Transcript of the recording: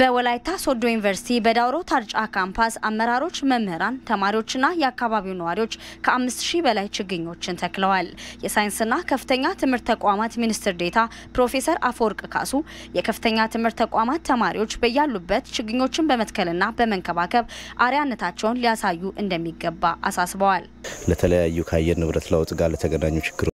በወላይታ ሶዶ ዩኒቨርሲቲ በዳውሮ ታርጫ ካምፓስ አመራሮች፣ መምህራን፣ ተማሪዎችና የአካባቢው ነዋሪዎች ከአምስት ሺህ በላይ ችግኞችን ተክለዋል። የሳይንስና ከፍተኛ ትምህርት ተቋማት ሚኒስትር ዴታ ፕሮፌሰር አፈወርቅ ካሱ የከፍተኛ ትምህርት ተቋማት ተማሪዎች በያሉበት ችግኞችን በመትከልና በመንከባከብ አርያነታቸውን ሊያሳዩ እንደሚገባ አሳስበዋል። ለተለያዩ ከአየር ንብረት ለውጥ ጋር ለተገናኙ ችግሮች